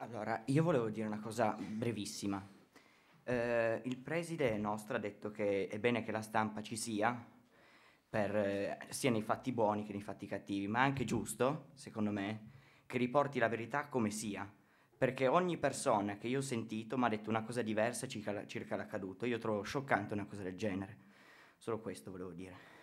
Allora, io volevo dire una cosa brevissima. Eh, il preside nostro ha detto che è bene che la stampa ci sia, per, eh, sia nei fatti buoni che nei fatti cattivi, ma è anche giusto, secondo me, che riporti la verità come sia, perché ogni persona che io ho sentito mi ha detto una cosa diversa circa, circa l'accaduto. Io trovo scioccante una cosa del genere. Solo questo volevo dire.